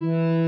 Hum.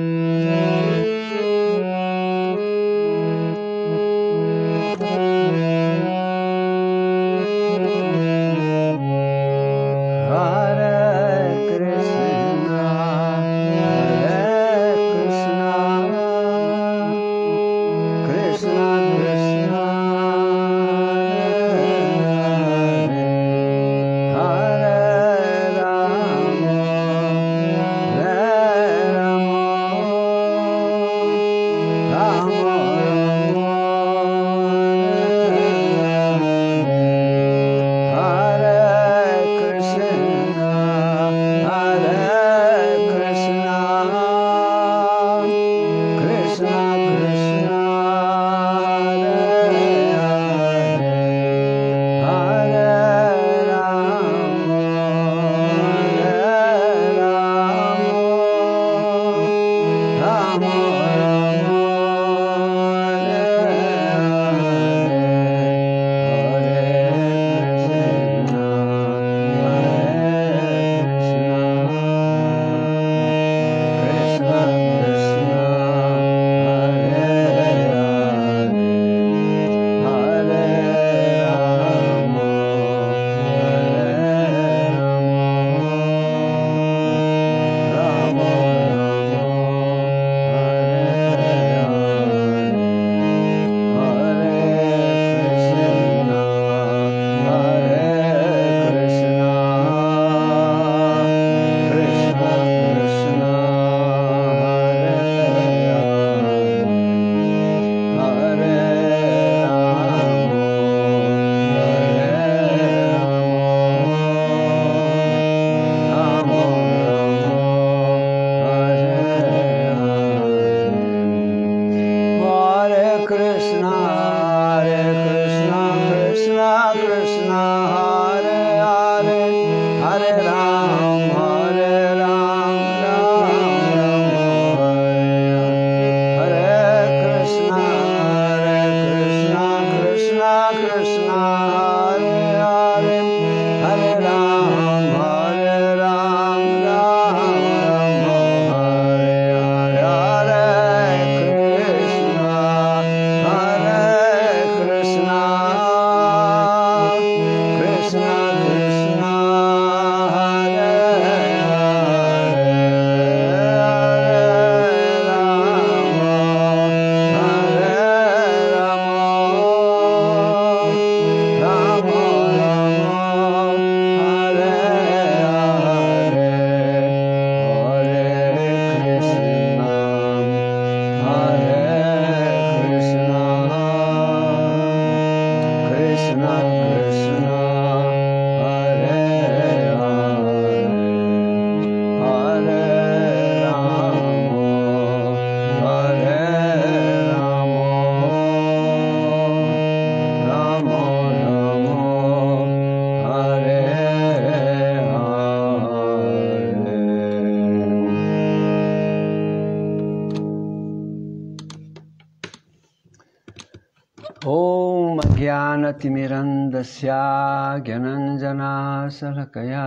ज्ञानञ्जनाशलकया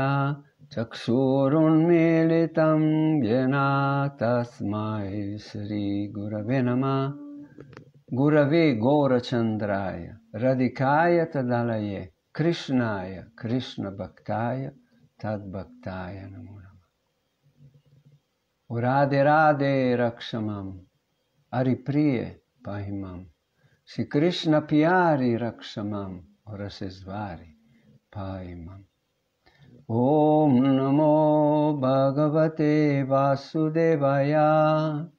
चक्षूरुन्मीलितं येन तस्मै श्रीगुरवे नमः गुरवे गौरचन्द्राय रधिकाय तदालये कृष्णाय कृष्णभक्ताय तद्भक्ताय नमो नमः राधे राधे रक्ष मां हरिप्रिये पहि मां Si Krishna Piari Rakshamam Rasesvari Paimam. Om Namo Bhagavate Vasudevaya.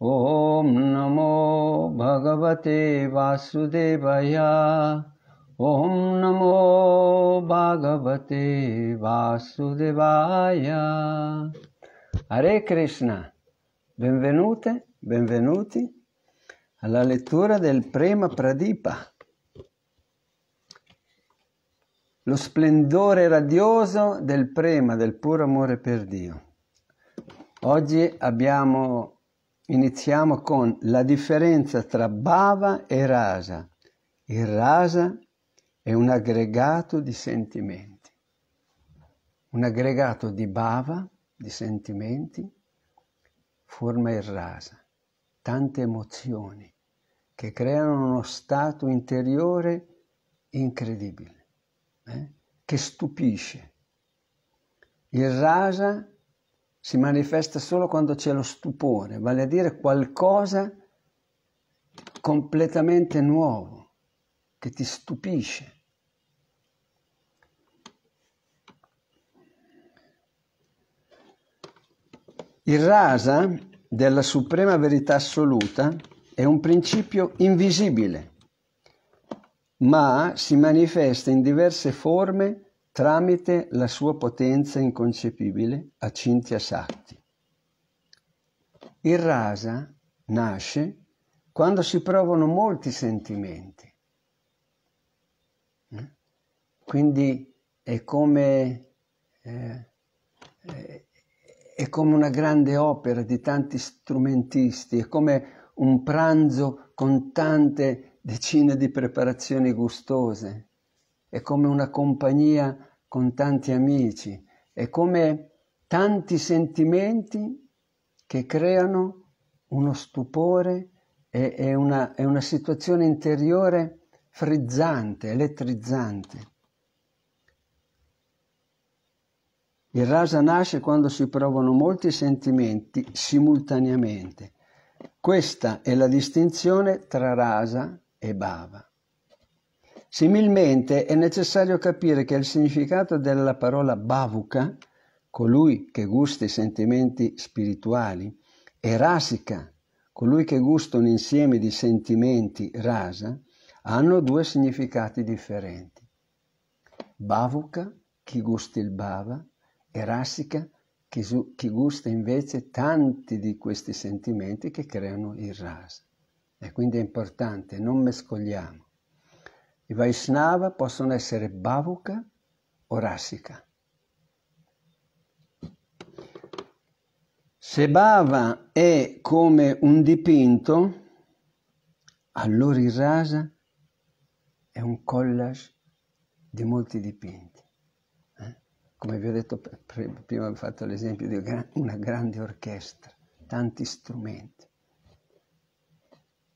Om Namo Bhagavate Vasudevaya. Om Namo Bhagavate Vasudevaya. Hare Krishna. Benvenute, benvenuti. benvenuti. alla lettura del Prema Pradipa. Lo splendore radioso del Prema, del puro amore per Dio. Oggi abbiamo, iniziamo con la differenza tra Bhava e Rasa. Il Rasa è un aggregato di sentimenti, un aggregato di Bhava, di sentimenti, forma il Rasa tante emozioni che creano uno stato interiore incredibile, eh? che stupisce. Il rasa si manifesta solo quando c'è lo stupore, vale a dire qualcosa completamente nuovo, che ti stupisce. Il rasa della suprema verità assoluta è un principio invisibile, ma si manifesta in diverse forme tramite la sua potenza inconcepibile a Cintia Sakti. Il rasa nasce quando si provano molti sentimenti. Quindi è come eh, eh è come una grande opera di tanti strumentisti, è come un pranzo con tante decine di preparazioni gustose, è come una compagnia con tanti amici, è come tanti sentimenti che creano uno stupore e, e una, una situazione interiore frizzante, elettrizzante. Il rasa nasce quando si provano molti sentimenti simultaneamente. Questa è la distinzione tra rasa e bhava. Similmente è necessario capire che il significato della parola bhavuka, colui che gusta i sentimenti spirituali, e rasika, colui che gusta un insieme di sentimenti rasa, hanno due significati differenti. Bhavuka, chi gusta il bhava, e rassica chi, su, chi gusta invece tanti di questi sentimenti che creano il rasa. E quindi è importante, non mescoliamo. I Vaishnava possono essere Bhavuka o rassica. Se Bhava è come un dipinto, allora il Rasa è un collage di molti dipinti come vi ho detto prima, vi ho fatto l'esempio di una grande orchestra, tanti strumenti.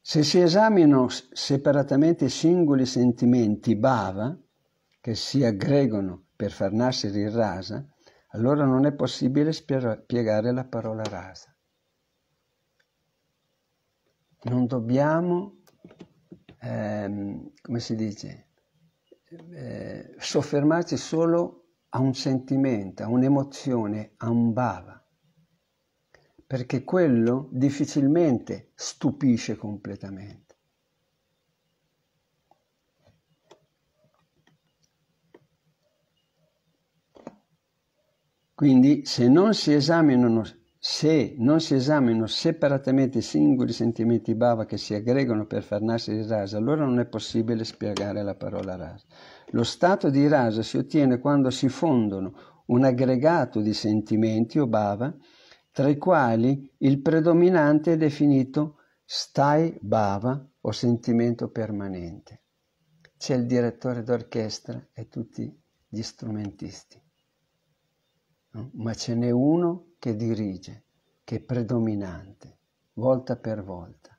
Se si esaminano separatamente i singoli sentimenti bhava, che si aggregano per far nascere il rasa, allora non è possibile spiegare la parola rasa. Non dobbiamo, ehm, come si dice, eh, soffermarci solo a un sentimento, a un'emozione, a un bava, perché quello difficilmente stupisce completamente. Quindi se non si esaminano se non si esaminano separatamente i singoli sentimenti bhava che si aggregano per far nascere il rasa, allora non è possibile spiegare la parola rasa. Lo stato di rasa si ottiene quando si fondono un aggregato di sentimenti o bhava, tra i quali il predominante è definito stai bhava o sentimento permanente. C'è il direttore d'orchestra e tutti gli strumentisti, no? ma ce n'è uno che dirige, che è predominante, volta per volta.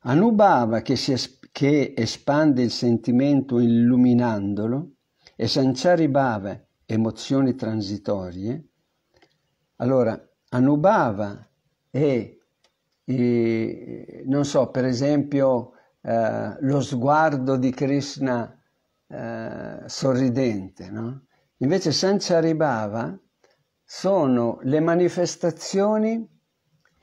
Anubhava che, es- che espande il sentimento illuminandolo e Sancharibhava emozioni transitorie. Allora, Anubhava è, è eh, non so, per esempio, eh, lo sguardo di Krishna eh, sorridente, no? Invece Sancharibhava, sono le manifestazioni,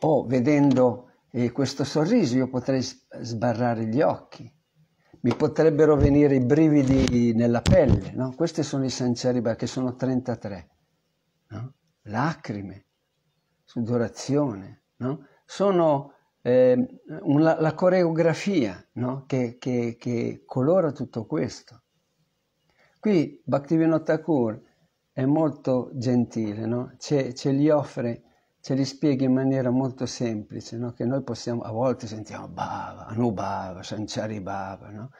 o oh, vedendo eh, questo sorriso io potrei sbarrare gli occhi, mi potrebbero venire i brividi nella pelle, no? questi sono i sanceriba che sono 33, no? lacrime, sudorazione, no? sono eh, una, la coreografia no? che, che, che colora tutto questo. Qui Bhaktivinoda Thakur è molto gentile, no? ce, ce, li offre, ce li spiega in maniera molto semplice, no? che noi possiamo, a volte sentiamo Bava, Anubhava, Sanchari Bava, no?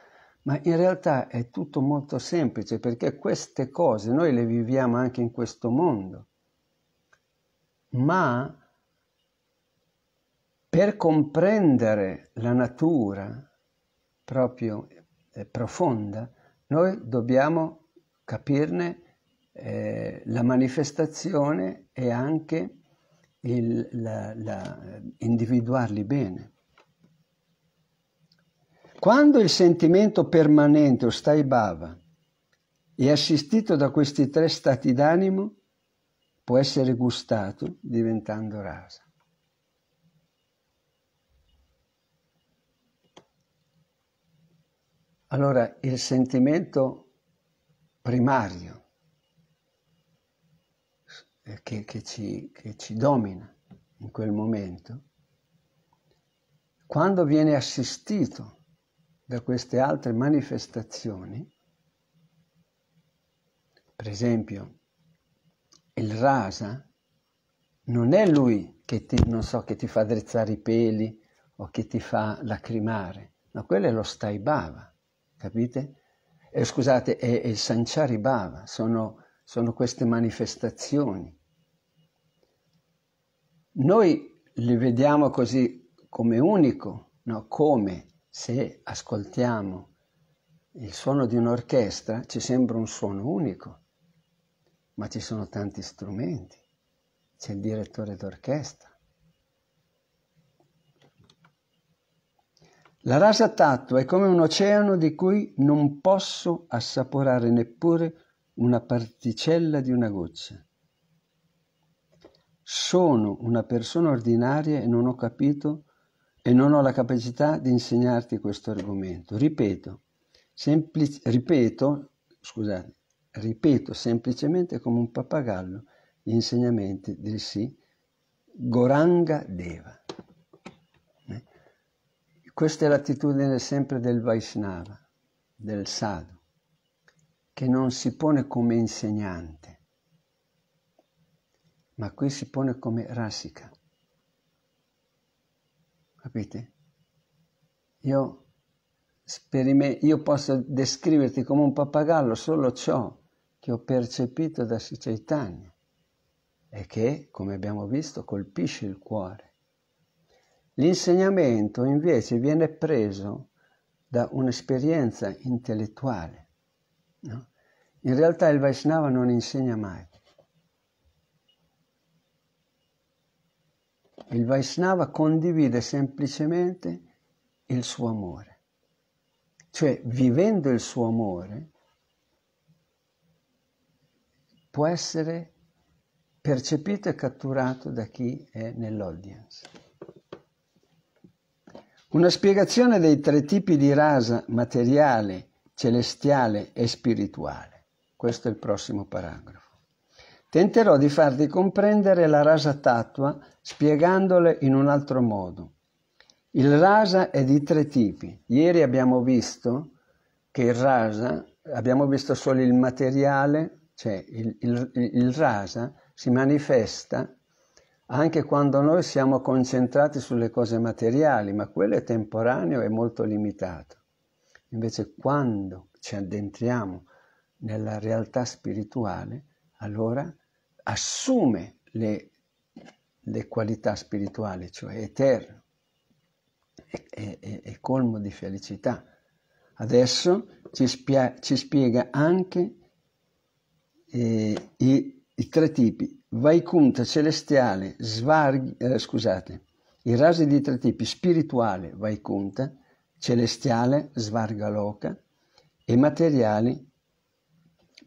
ma in realtà è tutto molto semplice perché queste cose noi le viviamo anche in questo mondo, ma per comprendere la natura proprio eh, profonda, noi dobbiamo capirne eh, la manifestazione è anche il, la, la, individuarli bene. Quando il sentimento permanente o stai bhava è assistito da questi tre stati d'animo, può essere gustato diventando rasa. Allora il sentimento primario eh, che, che, ci, che ci domina in quel momento, quando viene assistito da queste altre manifestazioni, per esempio il rasa, non è lui che ti, non so, che ti fa drizzare i peli o che ti fa lacrimare, ma no, quello è lo staibava, capite? Eh, scusate, è, è il sanciari bava, sono sono queste manifestazioni. Noi le vediamo così come unico, no? come se ascoltiamo il suono di un'orchestra ci sembra un suono unico, ma ci sono tanti strumenti, c'è il direttore d'orchestra. La rasa tattua è come un oceano di cui non posso assaporare neppure una particella di una goccia. Sono una persona ordinaria e non ho capito e non ho la capacità di insegnarti questo argomento. Ripeto, semplici, ripeto, scusate, ripeto semplicemente come un pappagallo gli insegnamenti del sì Goranga Deva. Eh? Questa è l'attitudine sempre del Vaishnava, del sadhu che non si pone come insegnante, ma qui si pone come rassica. Capite? Io, sperime, io posso descriverti come un pappagallo solo ciò che ho percepito da Sicaitanya e che, come abbiamo visto, colpisce il cuore. L'insegnamento invece viene preso da un'esperienza intellettuale No? In realtà il Vaishnava non insegna mai. Il Vaishnava condivide semplicemente il suo amore. Cioè, vivendo il suo amore, può essere percepito e catturato da chi è nell'audience. Una spiegazione dei tre tipi di rasa materiale, celestiale e spirituale. Questo è il prossimo paragrafo. Tenterò di farvi comprendere la rasa tatua spiegandole in un altro modo. Il rasa è di tre tipi. Ieri abbiamo visto che il rasa, abbiamo visto solo il materiale, cioè il, il, il rasa si manifesta anche quando noi siamo concentrati sulle cose materiali, ma quello è temporaneo e molto limitato. Invece quando ci addentriamo nella realtà spirituale, allora assume le, le qualità spirituali, cioè eterno, è, è, è, colmo di felicità. Adesso ci, spia, ci spiega anche eh, i, i, tre tipi, Vaikunta celestiale, svarg, eh, scusate, i rasi di tre tipi, spirituale Vaikunta, celestiale Svargaloka e materiali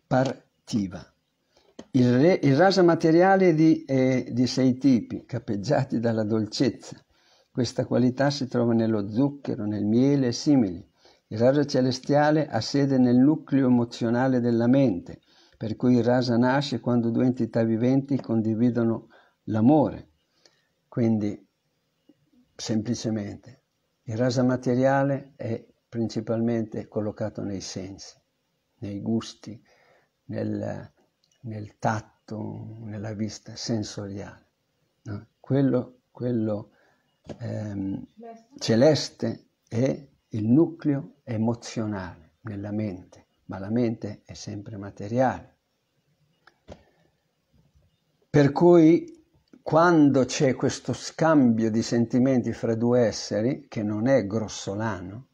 Partiva. Il, re, il rasa materiale di, è di sei tipi, capeggiati dalla dolcezza. Questa qualità si trova nello zucchero, nel miele e simili. Il rasa celestiale ha sede nel nucleo emozionale della mente, per cui il rasa nasce quando due entità viventi condividono l'amore. Quindi, semplicemente, il rasa materiale è principalmente collocato nei sensi, nei gusti, nel, nel tatto, nella vista sensoriale. No? Quello, quello ehm, celeste è il nucleo emozionale nella mente, ma la mente è sempre materiale. Per cui quando c'è questo scambio di sentimenti fra due esseri, che non è grossolano,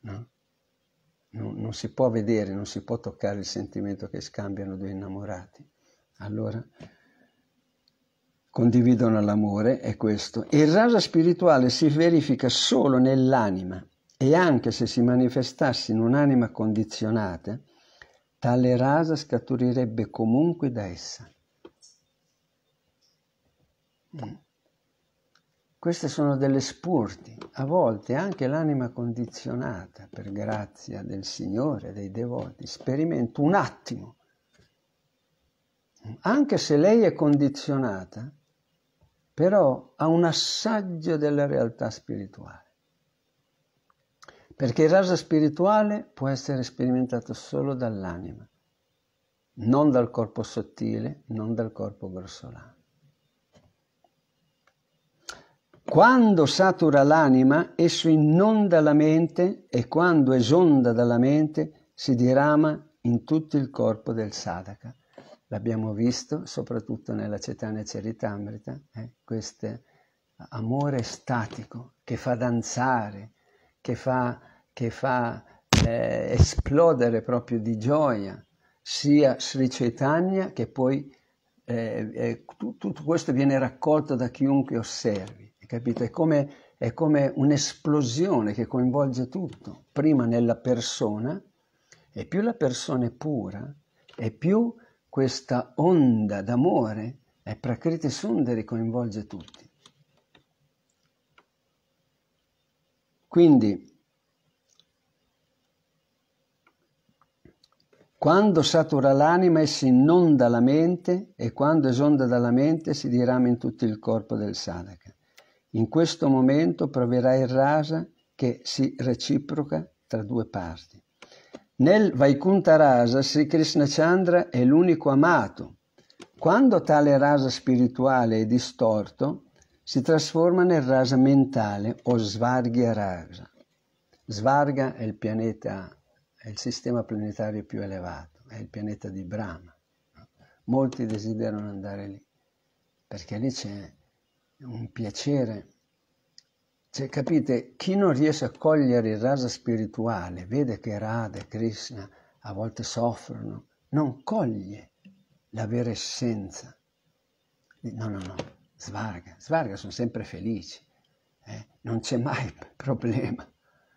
no? non, non, si può vedere, non si può toccare il sentimento che scambiano due innamorati. Allora, condividono l'amore, è questo. E il rasa spirituale si verifica solo nell'anima e anche se si manifestasse in un'anima condizionata, tale rasa scaturirebbe comunque da essa. Mm. Queste sono delle spurti, a volte anche l'anima condizionata, per grazia del Signore, dei devoti, sperimenta un attimo. Anche se lei è condizionata, però ha un assaggio della realtà spirituale. Perché il raso spirituale può essere sperimentato solo dall'anima, non dal corpo sottile, non dal corpo grossolano. Quando satura l'anima, esso inonda la mente e quando esonda dalla mente si dirama in tutto il corpo del sadhaka. L'abbiamo visto soprattutto nella Cetania Ceritamrita, eh? questo amore statico che fa danzare, che fa, che fa eh, esplodere proprio di gioia sia Sri Chaitanya che poi eh, eh tutto questo viene raccolto da chiunque osservi capito? È come, è come un'esplosione che coinvolge tutto, prima nella persona, e più la persona è pura, e più questa onda d'amore è Prakriti Sundari coinvolge tutti. Quindi, quando satura l'anima e si inonda la mente, e quando esonda dalla mente si dirama in tutto il corpo del sadhaka. In questo momento proverai rasa che si reciproca tra due parti. Nel Vaikunta Rasa Sri Krishna Chandra è l'unico amato. Quando tale rasa spirituale è distorto, si trasforma nel rasa mentale o Svargya Rasa. Svarga è il pianeta, è il sistema planetario più elevato, è il pianeta di Brahma. Molti desiderano andare lì, perché lì c'è un piacere. Cioè, capite, chi non riesce a cogliere il rasa spirituale, vede che Radha e Krishna a volte soffrono, non coglie la vera essenza. No, no, no, svarga, svarga sono sempre felici, eh? non c'è mai problema,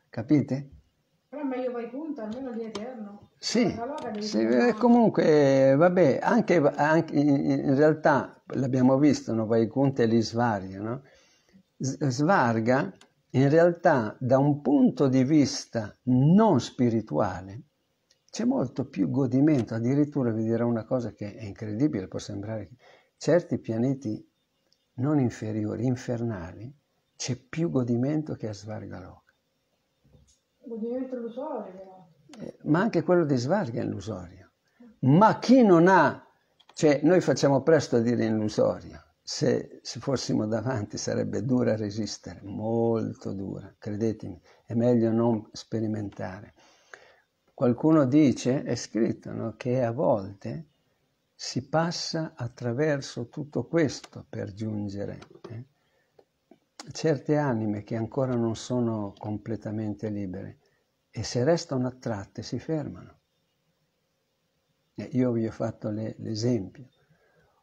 capite? meglio vai punto, almeno di eterno. Sì, sì eh, comunque, eh, vabbè, anche, anche in realtà l'abbiamo visto, no? Vaikunta e gli Svarga, no? Svarga in realtà da un punto di vista non spirituale c'è molto più godimento, addirittura vi dirò una cosa che è incredibile, può sembrare che certi pianeti non inferiori, infernali, c'è più godimento che a Svargaloka. Godimento illusorio. Eh, ma anche quello di Svarga è illusorio. Ma chi non ha, cioè noi facciamo presto a dire illusorio, se, se fossimo davanti sarebbe dura resistere, molto dura, credetemi, è meglio non sperimentare. Qualcuno dice, è scritto, no, che a volte si passa attraverso tutto questo per giungere. Eh? certe anime che ancora non sono completamente libere e se restano attratte si fermano. Eh, io vi ho fatto le, l'esempio.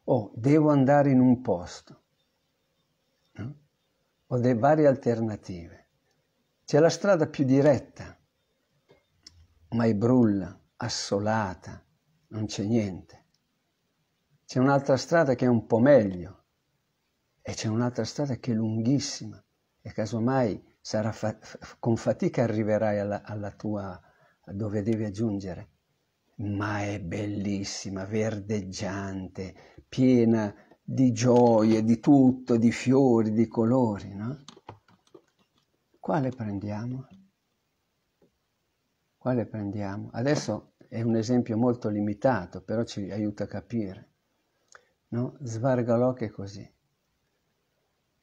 O oh, devo andare in un posto. No? Ho delle varie alternative. C'è la strada più diretta, ma è brulla, assolata, non c'è niente. C'è un'altra strada che è un po' meglio, e c'è un'altra strada che è lunghissima e casomai fa- con fatica arriverai alla, alla tua dove devi giungere, ma è bellissima, verdeggiante, piena di gioie, di tutto, di fiori, di colori, no? Quale prendiamo? Quale prendiamo? Adesso è un esempio molto limitato, però ci aiuta a capire. No? Svargalò che è così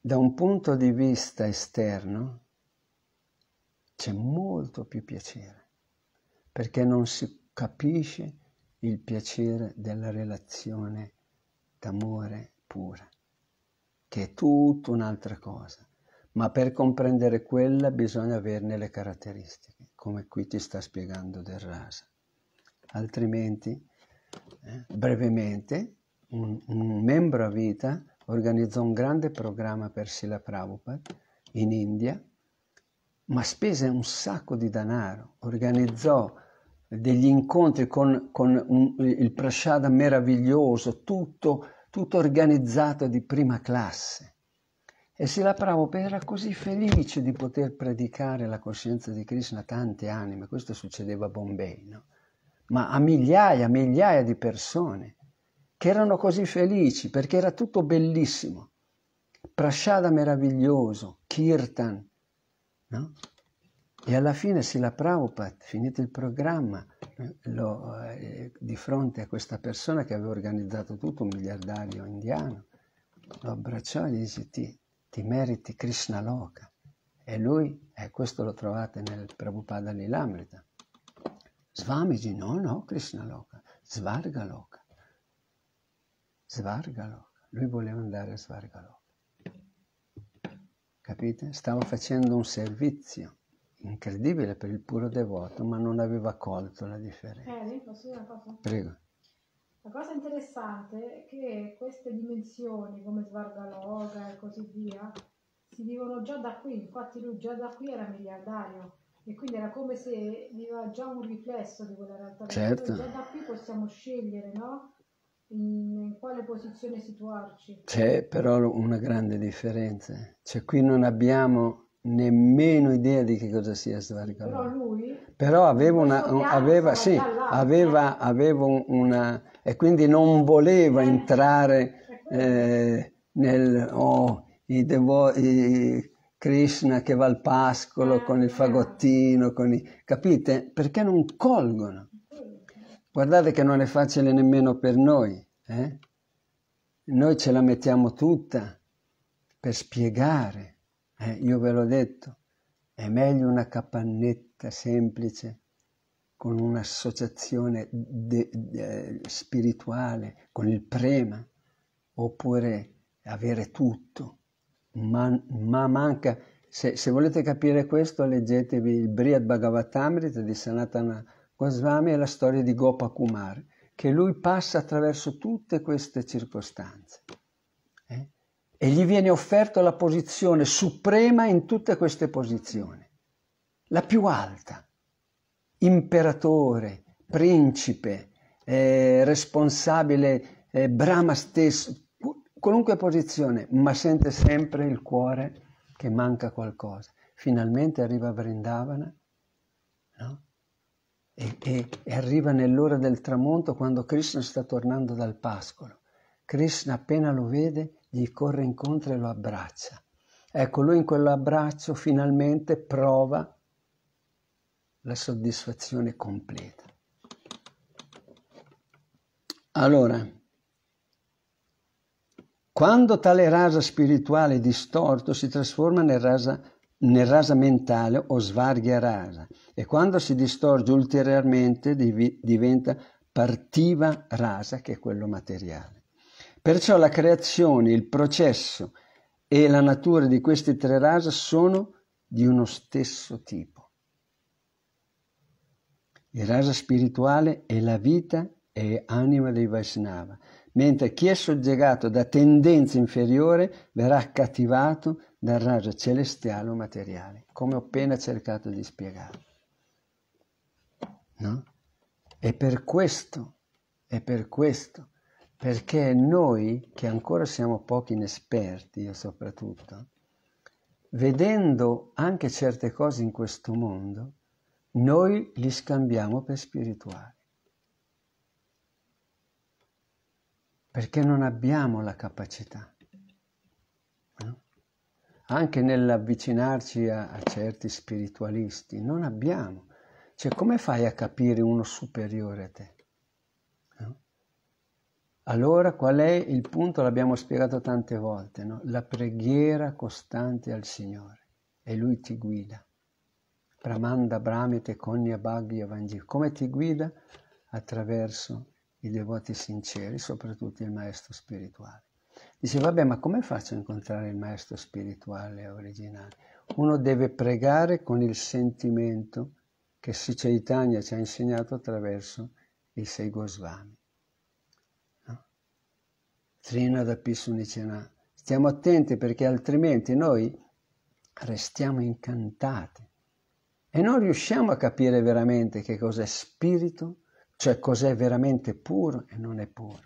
da un punto di vista esterno c'è molto più piacere, perché non si capisce il piacere della relazione d'amore pura, che è tutta un'altra cosa. Ma per comprendere quella bisogna averne le caratteristiche, come qui ti sta spiegando Del Rasa. Altrimenti, eh, brevemente, un, un membro a vita organizzò un grande programma per Sila Prabhupada in India, ma spese un sacco di denaro, organizzò degli incontri con, con un, il prasciada meraviglioso, tutto, tutto, organizzato di prima classe. E Sila Prabhupada era così felice di poter predicare la coscienza di Krishna a tante anime, questo succedeva a Bombay, no? ma a migliaia, migliaia di persone che erano così felici perché era tutto bellissimo. Prashada meraviglioso, Kirtan. No? E alla fine Sila Prabhupada, finito il programma, lo, eh, di fronte a questa persona che aveva organizzato tutto, un miliardario indiano, lo abbracciò e gli disse ti, ti meriti Krishna Loka. E lui, eh, questo lo trovate nel Prabhupada Lilamrita. Swamiji, no, no, Krishna Loka, Svarga Loka. Svargalo, lui voleva andare a Svargalo. Capite? Stava facendo un servizio incredibile per il puro devoto, ma non aveva colto la differenza. Eh, posso dire una cosa? Prego. La cosa interessante è che queste dimensioni, come Svargaloga e così via, si vivono già da qui. Infatti lui già da qui era miliardario e quindi era come se viveva già un riflesso di quella realtà. Certo. Già da qui possiamo scegliere, no? in quale posizione situarci. C'è però una grande differenza, cioè qui non abbiamo nemmeno idea di che cosa sia Svargalora. Però lui... Però aveva una... Eh. Un, aveva, sì, aveva, aveva una... e quindi non voleva eh. entrare eh, nel... Oh, i devo, Krishna che va al pascolo ah, con il eh. fagottino, con i, capite? Perché non colgono. Guardate che non è facile nemmeno per noi. Eh? Noi ce la mettiamo tutta per spiegare. Eh? Io ve l'ho detto, è meglio una capannetta semplice con un'associazione de- de- spirituale, con il prema, oppure avere tutto. Ma, ma manca, se, se, volete capire questo, leggetevi il Brihad Bhagavatamrita di Sanatana Goswami è la storia di Gopakumar, che lui passa attraverso tutte queste circostanze. Eh? E gli viene offerta la posizione suprema in tutte queste posizioni, la più alta, imperatore, principe, eh, responsabile, eh, Brahma stesso, qualunque posizione, ma sente sempre il cuore che manca qualcosa. Finalmente arriva a Vrindavana e, e, e arriva nell'ora del tramonto quando Krishna sta tornando dal pascolo. Krishna appena lo vede gli corre incontro e lo abbraccia. Ecco, lui in quell'abbraccio finalmente prova la soddisfazione completa. Allora, quando tale rasa spirituale distorto si trasforma nel rasa spirituale, nel rasa mentale o svarghia rasa e quando si distorge ulteriormente div- diventa partiva rasa che è quello materiale. Perciò la creazione, il processo e la natura di questi tre rasa sono di uno stesso tipo. Il rasa spirituale è la vita e anima dei Vaishnava, mentre chi è soggegato da tendenza inferiore verrà cattivato dal raggio celestiale o materiale, come ho appena cercato di spiegare. No? E per questo, è per questo, perché noi, che ancora siamo pochi inesperti, io soprattutto, vedendo anche certe cose in questo mondo, noi li scambiamo per spirituali. Perché non abbiamo la capacità anche nell'avvicinarci a, a certi spiritualisti, non abbiamo. Cioè, come fai a capire uno superiore a te? No? Allora, qual è il punto? L'abbiamo spiegato tante volte, no? La preghiera costante al Signore e Lui ti guida. Pramanda Brahmite Konya Bhagya Vangil. Come ti guida? Attraverso i devoti sinceri, soprattutto il maestro spirituale. Dice, vabbè, ma come faccio a incontrare il maestro spirituale originale? Uno deve pregare con il sentimento che Sri ci ha insegnato attraverso i sei Goswami. No? Trina da Pisunicena. Stiamo attenti perché altrimenti noi restiamo incantati e non riusciamo a capire veramente che cos'è spirito, cioè cos'è veramente puro e non è puro.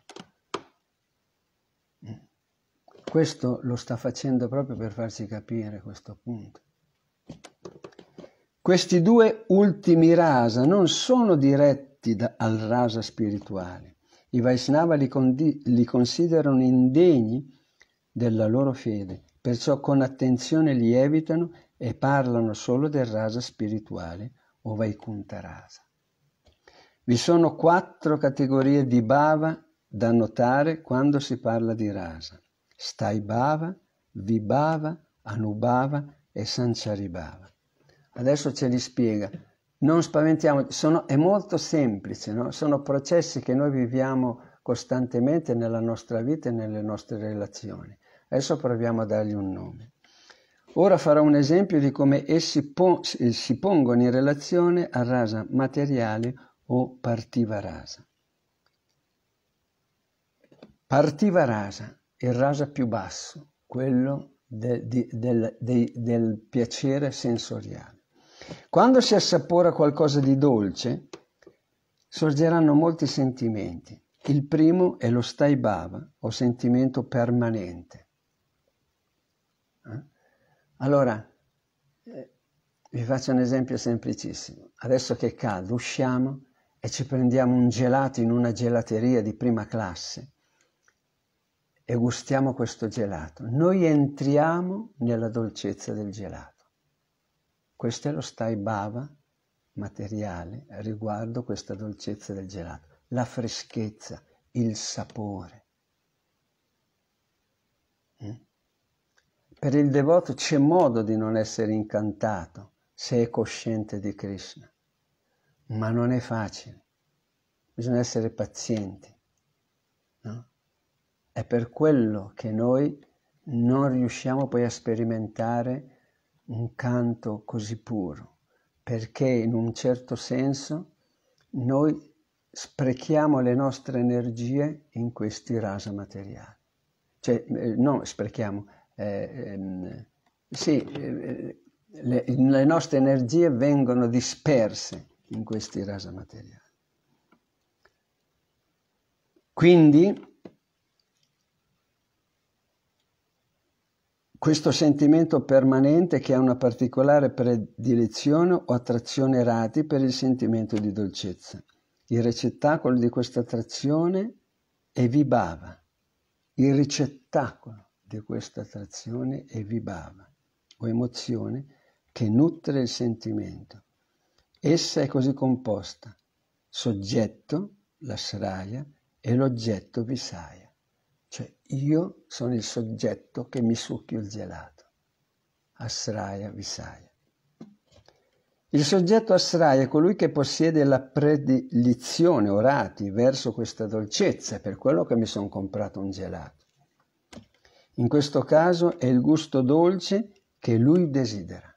Questo lo sta facendo proprio per farci capire questo punto. Questi due ultimi rasa non sono diretti da, al rasa spirituale. I Vaishnava li, condi, li considerano indegni della loro fede, perciò con attenzione li evitano e parlano solo del rasa spirituale o Vaikunta rasa. Vi sono quattro categorie di bhava da notare quando si parla di rasa. Staibhava, Vibhava, Anubhava e Sancharibhava. Adesso ce li spiega. Non spaventiamoci, sono, è molto semplice, no? sono processi che noi viviamo costantemente nella nostra vita e nelle nostre relazioni. Adesso proviamo a dargli un nome. Ora farò un esempio di come essi po- si pongono in relazione a rasa materiale o partiva rasa. Partiva rasa il raso più basso, quello de, de, del, de, del piacere sensoriale. Quando si assapora qualcosa di dolce, sorgeranno molti sentimenti. Il primo è lo stai bava, o sentimento permanente. Eh? Allora, eh, vi faccio un esempio semplicissimo. Adesso che è caldo, usciamo e ci prendiamo un gelato in una gelateria di prima classe e gustiamo questo gelato, noi entriamo nella dolcezza del gelato. Questo è lo stai bava materiale riguardo questa dolcezza del gelato, la freschezza, il sapore. Mm? Per il devoto c'è modo di non essere incantato se è cosciente di Krishna, ma non è facile, bisogna essere pazienti. No? È per quello che noi non riusciamo poi a sperimentare un canto così puro, perché in un certo senso noi sprechiamo le nostre energie in questi rasa materiali. Cioè, eh, no, sprechiamo, eh, ehm, sì, eh, le, le, nostre energie vengono disperse in questi rasa materiali. Quindi questo sentimento permanente che ha una particolare predilezione o attrazione rati per il sentimento di dolcezza. Il recettacolo di questa attrazione è Vibhava. Il ricettacolo di questa attrazione è Vibhava, o emozione che nutre il sentimento. Essa è così composta, soggetto, la sraya, e l'oggetto visaya. Cioè io sono il soggetto che mi succhio il gelato. Asraya Visaya. Il soggetto asraya è colui che possiede la predilizione orati verso questa dolcezza, per quello che mi sono comprato un gelato. In questo caso è il gusto dolce che lui desidera.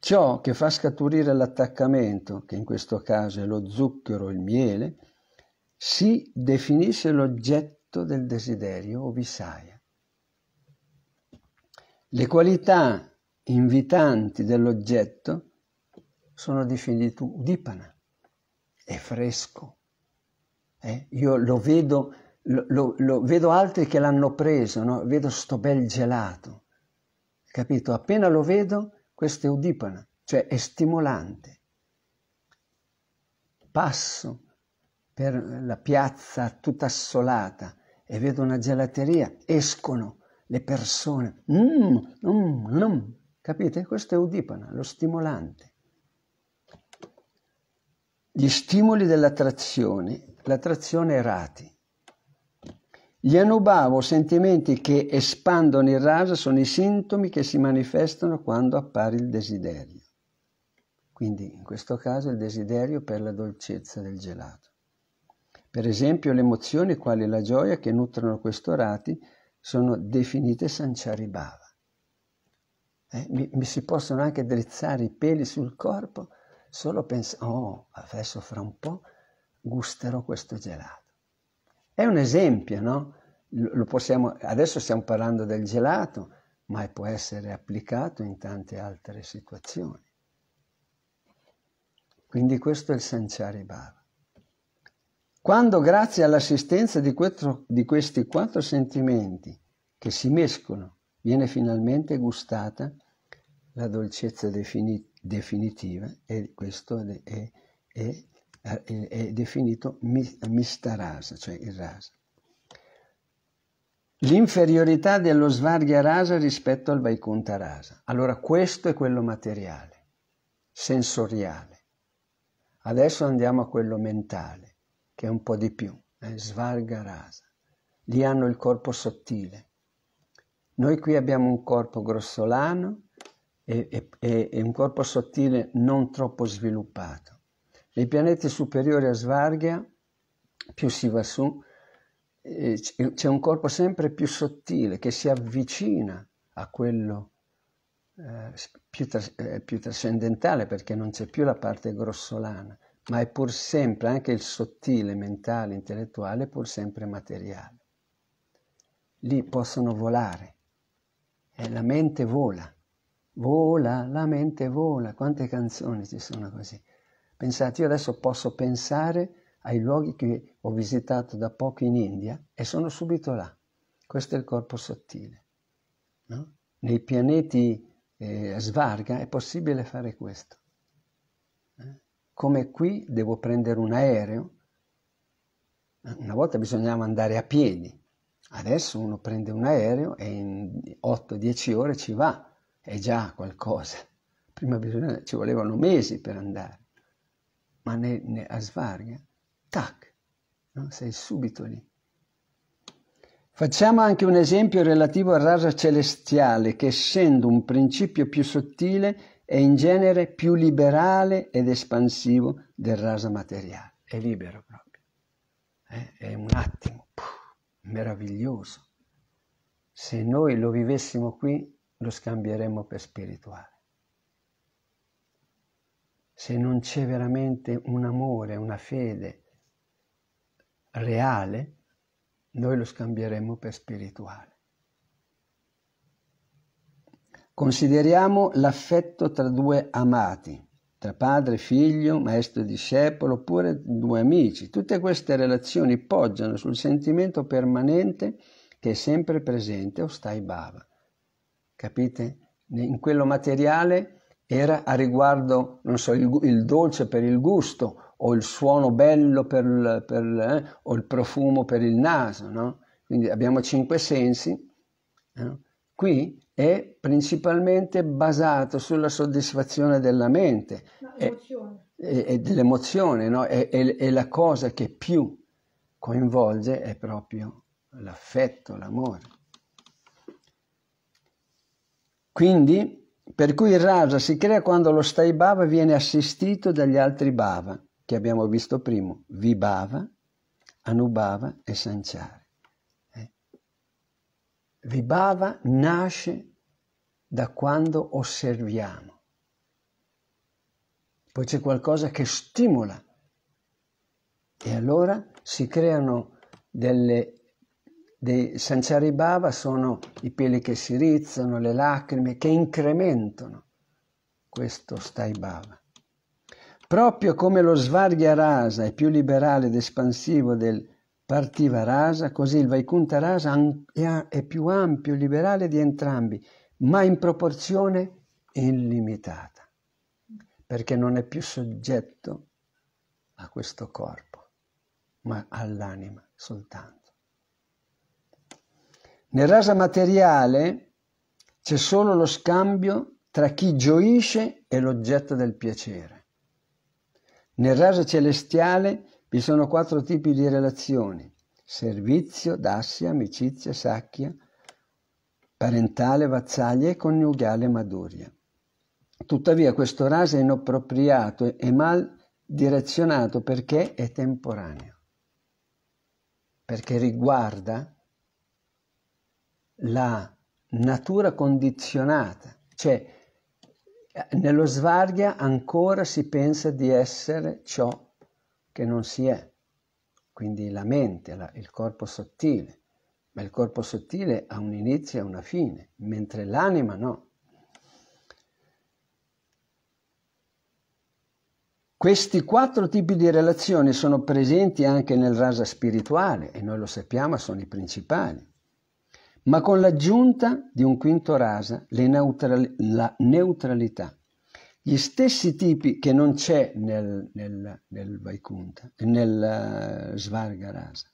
Ciò che fa scaturire l'attaccamento, che in questo caso è lo zucchero, il miele, si definisce l'oggetto del desiderio o visaya. Le qualità invitanti dell'oggetto sono definite udipana, è fresco. Eh? Io lo vedo, lo, lo, lo vedo altri che l'hanno preso, no? vedo sto bel gelato, capito? Appena lo vedo, questo è udipana, cioè è stimolante. Passo per la piazza tutta assolata e vedo una gelateria, escono le persone. Mm, mm, mm. Capite? Questo è udipana, lo stimolante. Gli stimoli dell'attrazione, l'attrazione rati. Gli anubavo, sentimenti che espandono il rasa sono i sintomi che si manifestano quando appare il desiderio. Quindi in questo caso il desiderio per la dolcezza del gelato. Per esempio le emozioni quali la gioia che nutrono questo rati sono definite sancharibhava. Eh, mi, mi, si possono anche drizzare i peli sul corpo solo pensando, oh, adesso fra un po' gusterò questo gelato. È un esempio, no? Possiamo, adesso stiamo parlando del gelato, ma può essere applicato in tante altre situazioni. Quindi questo è il Sanchari quando grazie all'assistenza di, quattro, di questi quattro sentimenti che si mescolano viene finalmente gustata la dolcezza defini, definitiva e questo è, è, è, è definito mistarasa, cioè il rasa. L'inferiorità dello svargya rasa rispetto al vaikunta rasa. Allora questo è quello materiale, sensoriale. Adesso andiamo a quello mentale che è un po' di più, eh, svarga rasa. Lì hanno il corpo sottile. Noi qui abbiamo un corpo grossolano e, e, e, un corpo sottile non troppo sviluppato. Nei pianeti superiori a Svarga, più si va su, eh, c'è un corpo sempre più sottile che si avvicina a quello eh, più, tras- eh, più, trascendentale perché non c'è più la parte grossolana, ma è pur sempre, anche il sottile mentale, intellettuale, è pur sempre materiale. Lì possono volare, e la mente vola, vola, la mente vola. Quante canzoni ci sono così? Pensate, io adesso posso pensare ai luoghi che ho visitato da poco in India e sono subito là. Questo è il corpo sottile. No? Nei pianeti eh, Svarga è possibile fare questo come qui devo prendere un aereo. Una volta bisognava andare a piedi, adesso uno prende un aereo e in 8-10 ore ci va, è già qualcosa. Prima bisogna, ci volevano mesi per andare, ma ne, ne a Svarga, tac, no? sei subito lì. Facciamo anche un esempio relativo al raso celestiale, che essendo un principio più sottile è in genere più liberale ed espansivo del rasa materiale. È libero proprio. Eh? È un attimo puh, meraviglioso. Se noi lo vivessimo qui, lo scambieremmo per spirituale. Se non c'è veramente un amore, una fede reale, noi lo scambieremmo per spirituale. Consideriamo l'affetto tra due amati, tra padre e figlio, maestro e discepolo, oppure due amici. Tutte queste relazioni poggiano sul sentimento permanente che è sempre presente o stai bava. Capite? In quello materiale era a riguardo, non so, il, il dolce per il gusto o il suono bello per, per, eh, o il profumo per il naso, no? Quindi abbiamo cinque sensi. Eh? Qui è principalmente basato sulla soddisfazione della mente e, e, dell'emozione, no? e, e, e la cosa che più coinvolge è proprio l'affetto, l'amore. Quindi, per cui il rasa si crea quando lo stai bhava viene assistito dagli altri bhava, che abbiamo visto prima, vibhava, anubhava e sanciare. Vibhava nasce da quando osserviamo. Poi c'è qualcosa che stimola e allora si creano delle... dei Sanchari sono i peli che si rizzano, le lacrime che incrementano questo stai Bhava. Proprio come lo Svargya Rasa è più liberale ed espansivo del Partiva rasa, così il Vaikuntha rasa è più ampio e liberale di entrambi, ma in proporzione illimitata, perché non è più soggetto a questo corpo, ma all'anima soltanto. Nel rasa materiale c'è solo lo scambio tra chi gioisce e l'oggetto del piacere. Nel rasa celestiale c'è vi sono quattro tipi di relazioni, servizio, dassia, amicizia, sacchia, parentale, vazzaglia e coniugale, maduria. Tuttavia questo raso è inappropriato e mal direzionato perché è temporaneo, perché riguarda la natura condizionata, cioè eh, nello svarga ancora si pensa di essere ciò che non si è, quindi la mente, la, il corpo sottile, ma il corpo sottile ha un inizio e una fine, mentre l'anima no. Questi quattro tipi di relazioni sono presenti anche nel rasa spirituale e noi lo sappiamo sono i principali, ma con l'aggiunta di un quinto rasa, la neutralità, gli stessi tipi che non c'è nel, nel, nel Vaikunta, nel eh, Svargarasa.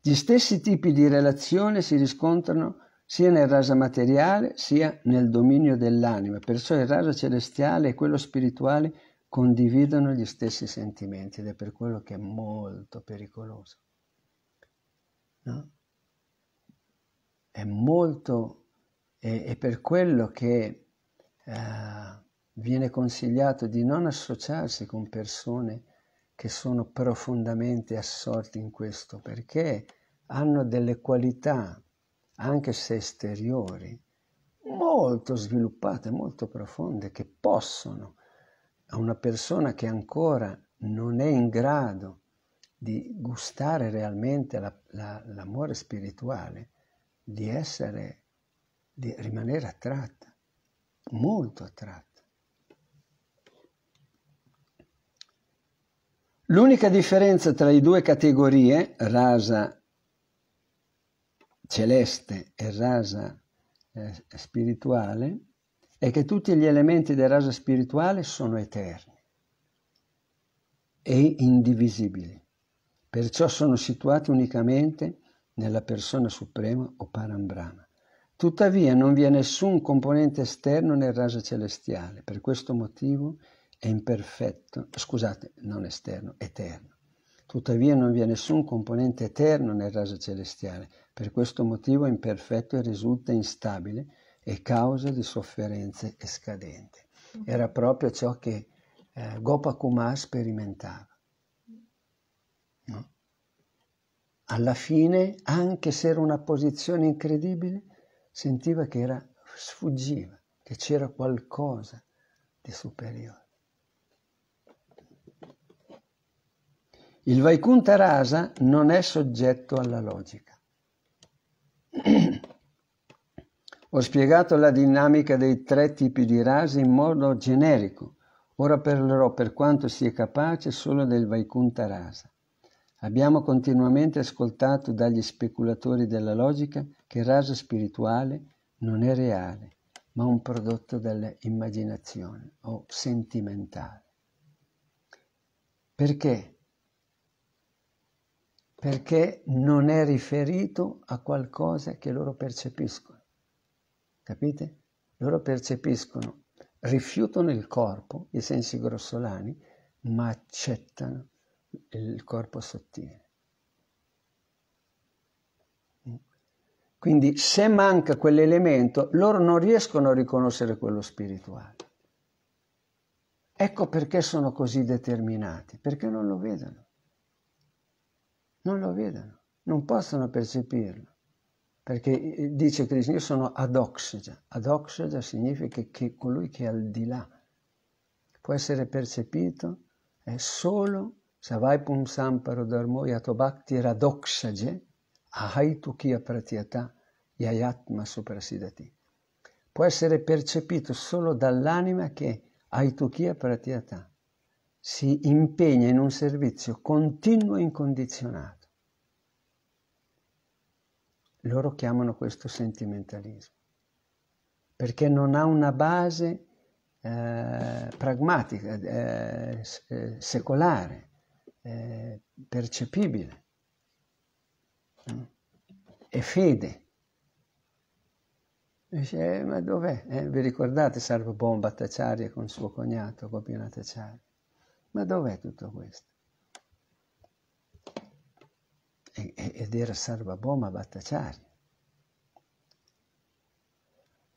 Gli stessi tipi di relazione si riscontrano sia nel rasa materiale sia nel dominio dell'anima, perciò il rasa celestiale e quello spirituale condividono gli stessi sentimenti ed è per quello che è molto pericoloso. No? È molto, è, è per quello che eh, viene consigliato di non associarsi con persone che sono profondamente assorti in questo perché hanno delle qualità, anche se esteriori, molto sviluppate, molto profonde, che possono a una persona che ancora non è in grado di gustare realmente la, la, l'amore spirituale, di essere, di rimanere attratta, molto attratta. L'unica differenza tra le due categorie, rasa celeste e rasa eh, spirituale, è che tutti gli elementi del rasa spirituale sono eterni e indivisibili, perciò sono situati unicamente nella persona suprema o Parambrahma. Tuttavia non vi è nessun componente esterno nel rasa celestiale, per questo motivo è imperfetto, scusate, non esterno, eterno. Tuttavia non vi è nessun componente eterno nel raso celestiale, per questo motivo è imperfetto e risulta instabile e causa di sofferenze e scadente. Mm. Era proprio ciò che eh, Gopakuma sperimentava. No? Alla fine, anche se era una posizione incredibile, sentiva che era, sfuggiva, che c'era qualcosa di superiore. Il Vaikunta Rasa non è soggetto alla logica. Ho spiegato la dinamica dei tre tipi di rasa in modo generico. Ora parlerò per quanto sia capace solo del Vaikunta Rasa. Abbiamo continuamente ascoltato dagli speculatori della logica che il rasa spirituale non è reale, ma un prodotto dell'immaginazione o sentimentale. Perché perché non è riferito a qualcosa che loro percepiscono. Capite? Loro percepiscono, rifiutano il corpo, i sensi grossolani, ma accettano il corpo sottile. Quindi se manca quell'elemento, loro non riescono a riconoscere quello spirituale. Ecco perché sono così determinati, perché non lo vedono non lo vedono, non possono percepirlo. Perché eh, dice Krishna, io sono adoxaja. Adoxaja significa che colui che è al di là può essere percepito è solo pum Samparo Dharmo Yatobhakti Radoksaje Ahaitu Kia Pratyata Yayatma Suprasidati. Può essere percepito solo dall'anima che Aitukia Pratyata si impegna in un servizio continuo e incondizionato. Loro chiamano questo sentimentalismo, perché non ha una base eh, pragmatica, eh, eh secolare, eh, percepibile. È fede. E dice, eh, ma dov'è? Eh, vi ricordate Sarvabhaum Bhattacharya con suo cognato Gopinathacharya? Ma dov'è tutto questo? ed era Sarvabhauma Bhattacharya.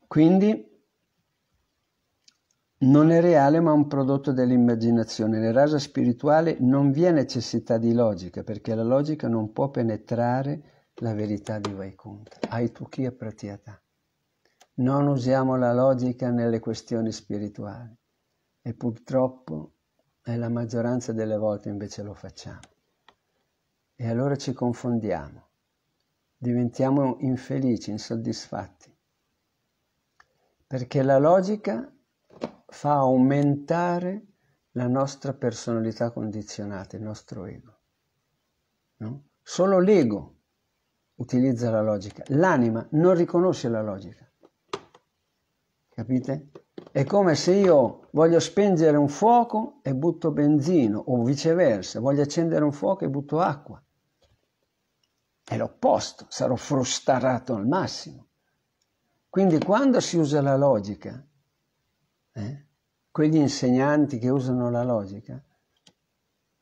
Quindi non è reale ma un prodotto dell'immaginazione. Nel raso spirituale non vi è necessità di logica perché la logica non può penetrare la verità di Vaikuntha. è pratyata. Non usiamo la logica nelle questioni spirituali e purtroppo e la maggioranza delle volte invece lo facciamo. E allora ci confondiamo, diventiamo infelici, insoddisfatti, perché la logica fa aumentare la nostra personalità condizionata, il nostro ego. No? Solo l'ego utilizza la logica, l'anima non riconosce la logica. Capite? È come se io voglio spengere un fuoco e butto benzina o viceversa, voglio accendere un fuoco e butto acqua. È l'opposto, sarò frustrato al massimo. Quindi quando si usa la logica, eh, quegli insegnanti che usano la logica,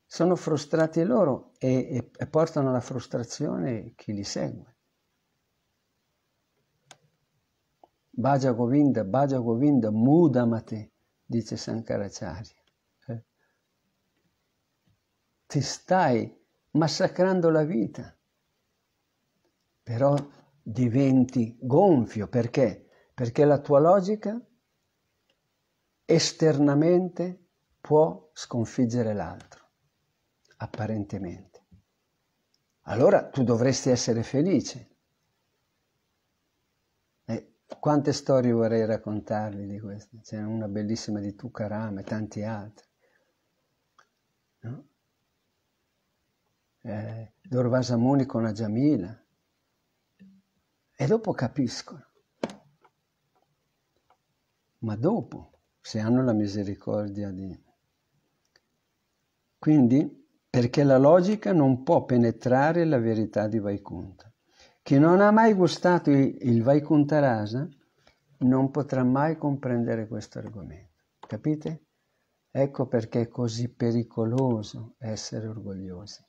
sono frustrati loro e, e, e portano alla frustrazione chi li segue. Bhaja Govinda, Bhaja Govinda, mudamate, dice Sankaracharya. Eh? Ti stai massacrando la vita, però diventi gonfio, perché? Perché la tua logica esternamente può sconfiggere l'altro, apparentemente. Allora tu dovresti essere felice, quante storie vorrei raccontarvi di queste, c'è una bellissima di Tukaram e tanti altri. No? Eh, Dorvasamuni con la Jamila. E dopo capiscono. Ma dopo, se hanno la misericordia di... Quindi, perché la logica non può penetrare la verità di Vaikuntha. Chi non ha mai gustato il Vaikuntha Rasa non potrà mai comprendere questo argomento. Capite? Ecco perché è così pericoloso essere orgogliosi.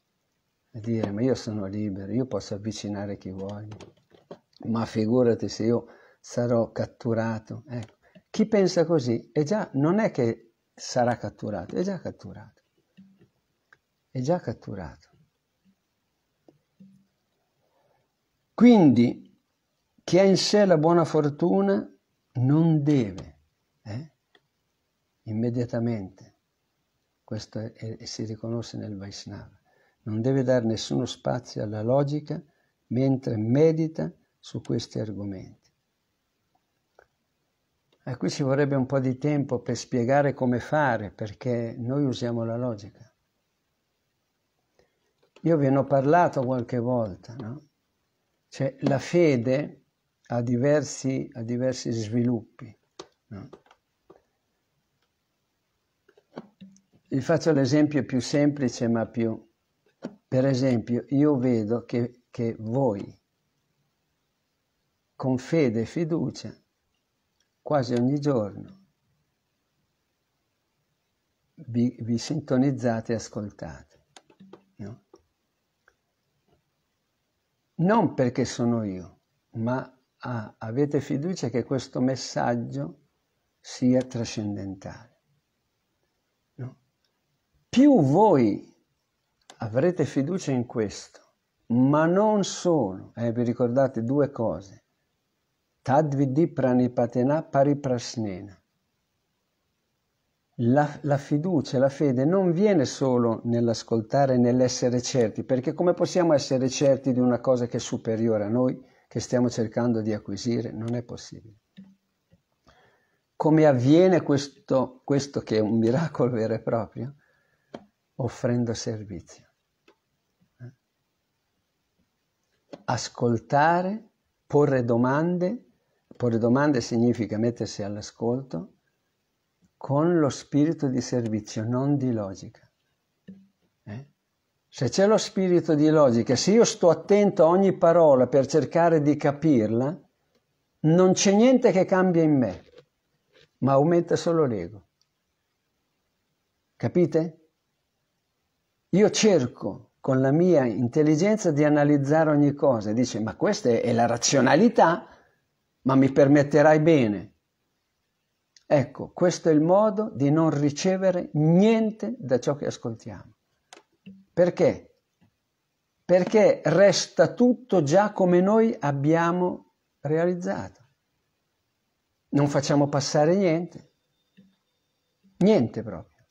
E dire, ma io sono libero, io posso avvicinare chi voglio, ma figurati se io sarò catturato. Ecco. Chi pensa così è già, non è che sarà catturato, è già catturato. È già catturato. Quindi chi ha in sé la buona fortuna non deve eh, immediatamente, questo è, è, si riconosce nel Vaishnava, non deve dare nessuno spazio alla logica mentre medita su questi argomenti. E qui ci vorrebbe un po' di tempo per spiegare come fare, perché noi usiamo la logica. Io ve ne ho parlato qualche volta, no? Cioè, la fede ha diversi, ha diversi sviluppi. No? Vi faccio l'esempio più semplice, ma più... Per esempio, io vedo che, che voi, con fede e fiducia, quasi ogni giorno, vi, vi sintonizzate e ascoltate. non perché sono io, ma ah, avete fiducia che questo messaggio sia trascendentale. No? Più voi avrete fiducia in questo, ma non solo, eh, vi ricordate due cose, tadvidi pranipatena pariprasnena, la, la, fiducia, la fede non viene solo nell'ascoltare, nell'essere certi, perché come possiamo essere certi di una cosa che è superiore a noi, che stiamo cercando di acquisire? Non è possibile. Come avviene questo, questo che è un miracolo vero e proprio? Offrendo servizio. Ascoltare, porre domande, porre domande significa mettersi all'ascolto con lo spirito di servizio, non di logica. Eh? Se c'è lo spirito di logica, se io sto attento a ogni parola per cercare di capirla, non c'è niente che cambia in me, ma aumenta solo l'ego. Capite? Io cerco con la mia intelligenza di analizzare ogni cosa. Dice, ma questa è la razionalità, ma mi permetterai bene Ecco, questo è il modo di non ricevere niente da ciò che ascoltiamo. Perché? Perché resta tutto già come noi abbiamo realizzato. Non facciamo passare niente, niente proprio.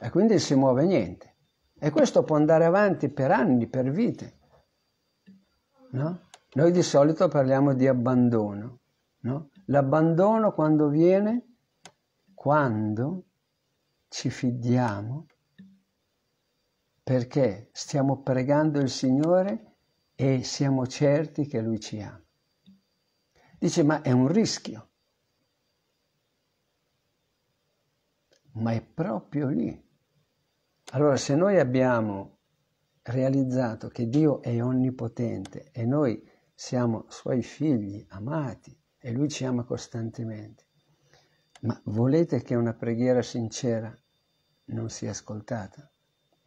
E quindi si muove niente. E questo può andare avanti per anni, per vite. No? Noi di solito parliamo di abbandono, no? L'abbandono quando viene? Quando ci fidiamo perché stiamo pregando il Signore e siamo certi che Lui ci ama. Dice, ma è un rischio. Ma è proprio lì. Allora, se noi abbiamo realizzato che Dio è onnipotente e noi siamo Suoi figli amati, e Lui ci ama costantemente. Ma volete che una preghiera sincera non sia ascoltata?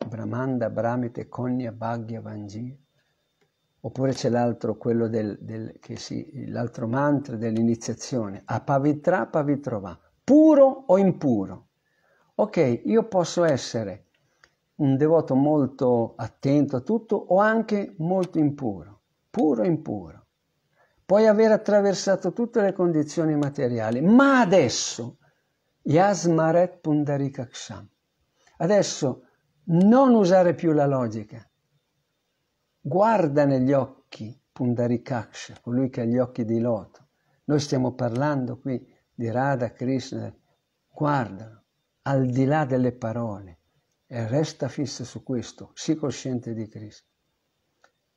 Brahmanda, Brahmite, Konya, Bhagya, Vangi. Oppure c'è l'altro, quello del, del si, l'altro mantra dell'iniziazione, apavitra, pavitrova, puro o impuro? Ok, io posso essere un devoto molto attento a tutto o anche molto impuro, puro o impuro puoi aver attraversato tutte le condizioni materiali. Ma adesso, Yasmaret Pundarikaksham, adesso non usare più la logica, guarda negli occhi Pundarikaksha, colui che ha gli occhi di loto. Noi stiamo parlando qui di Radha, Krishna, guardalo, al di là delle parole, e resta fisso su questo, sii cosciente di Krishna.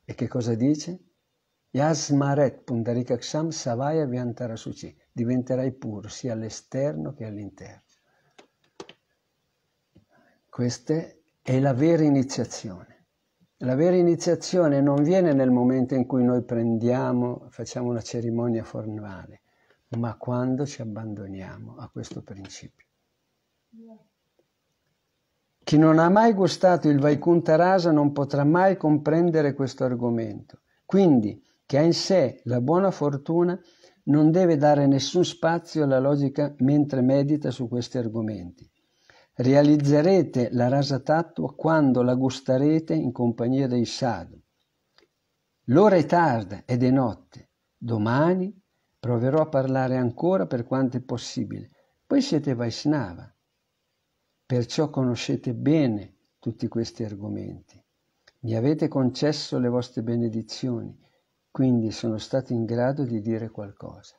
E che cosa dice? Yasmaret Pundarikaksham Savaya Vyantara Suci. Diventerai puro sia all'esterno che all'interno. Questa è la vera iniziazione. La vera iniziazione non viene nel momento in cui noi prendiamo, facciamo una cerimonia formale, ma quando ci abbandoniamo a questo principio. Chi non ha mai gustato il Vaikuntha Rasa non potrà mai comprendere questo argomento. Quindi che ha in sé la buona fortuna non deve dare nessun spazio alla logica mentre medita su questi argomenti. Realizzerete la rasa tattua quando la gustarete in compagnia dei sadhu. L'ora è tarda ed è notte. Domani proverò a parlare ancora per quanto è possibile. Poi siete Vaishnava. Perciò conoscete bene tutti questi argomenti. Mi avete concesso le vostre benedizioni quindi sono stato in grado di dire qualcosa.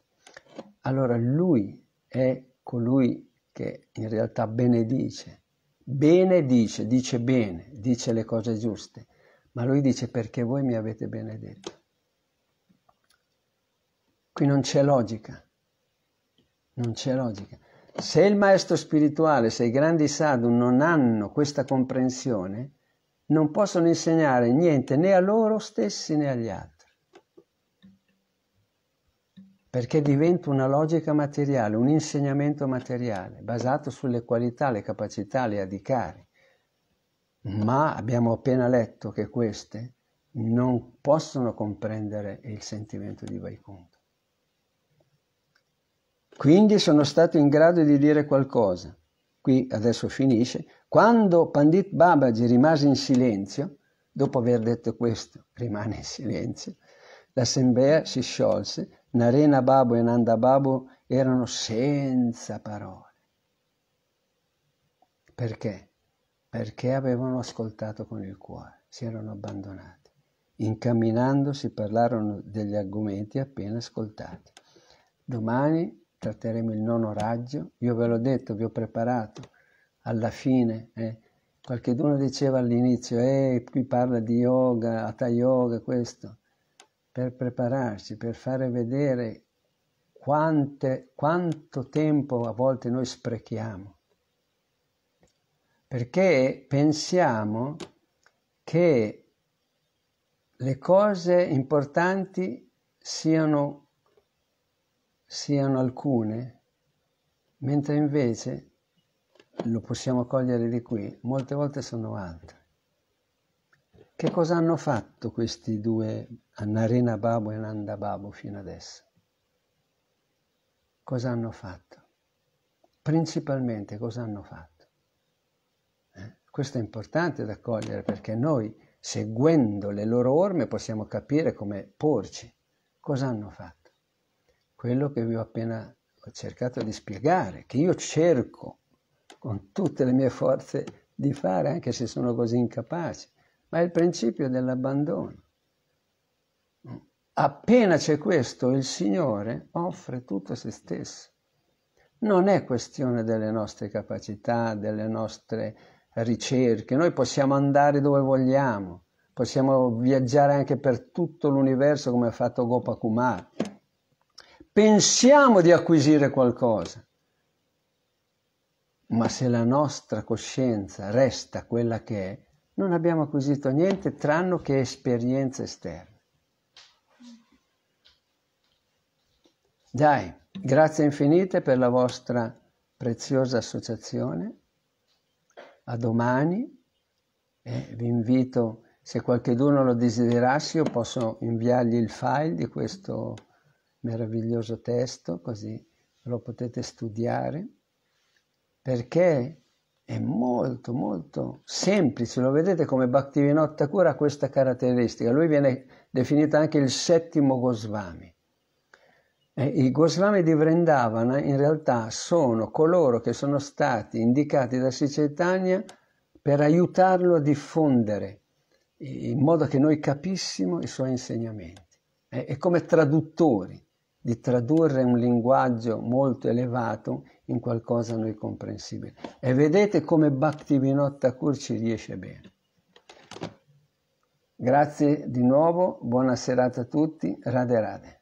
Allora lui è colui che in realtà benedice, benedice, dice bene, dice le cose giuste, ma lui dice perché voi mi avete benedetto. Qui non c'è logica, non c'è logica. Se il maestro spirituale, se i grandi sadhu non hanno questa comprensione, non possono insegnare niente né a loro stessi né agli altri perché diventa una logica materiale, un insegnamento materiale, basato sulle qualità, le capacità, le adicari. Ma abbiamo appena letto che queste non possono comprendere il sentimento di Vaikuntha. Quindi sono stato in grado di dire qualcosa. Qui adesso finisce. Quando Pandit Babaji rimase in silenzio, dopo aver detto questo, rimane in silenzio, L'assemblea si sciolse, Narena Babu e Nanda Babu erano senza parole. Perché? Perché avevano ascoltato con il cuore, si erano abbandonati. Incamminandosi parlarono degli argomenti appena ascoltati. Domani tratteremo il nono raggio, io ve l'ho detto, vi ho preparato alla fine. Eh, qualcheduno diceva all'inizio, eh, qui parla di yoga, atta yoga, questo per prepararsi, per fare vedere quante, quanto tempo a volte noi sprechiamo. Perché pensiamo che le cose importanti siano, siano alcune, mentre invece, lo possiamo cogliere di qui, molte volte sono altre. Che cosa hanno fatto questi due, Annarena Babu e Nanda Babu, fino adesso? Cosa hanno fatto? Principalmente cosa hanno fatto? Eh? Questo è importante da cogliere perché noi, seguendo le loro orme, possiamo capire come porci. Cosa hanno fatto? Quello che vi ho appena ho cercato di spiegare, che io cerco con tutte le mie forze di fare, anche se sono così incapace ma è il principio dell'abbandono. Appena c'è questo, il Signore offre tutto a se stesso. Non è questione delle nostre capacità, delle nostre ricerche. Noi possiamo andare dove vogliamo, possiamo viaggiare anche per tutto l'universo come ha fatto Gopakumar. Pensiamo di acquisire qualcosa, ma se la nostra coscienza resta quella che è, non abbiamo acquisito niente tranne che esperienze esterne. Dai, grazie infinite per la vostra preziosa associazione. A domani eh, vi invito, se qualcuno lo desiderasse, io posso inviargli il file di questo meraviglioso testo, così lo potete studiare, perché è molto, molto semplice. Lo vedete come Bhaktivinoda Thakur ha questa caratteristica. Lui viene definito anche il settimo Goswami. Eh, I Goswami di Vrindavana in realtà sono coloro che sono stati indicati da Sicetania per aiutarlo a diffondere eh, in modo che noi capissimo i suoi insegnamenti. Eh, è come traduttori di tradurre un linguaggio molto elevato in qualcosa noi comprensibile. E vedete come Bhaktivinoda Thakur ci riesce bene. Grazie di nuovo, buona serata a tutti, Rade Rade.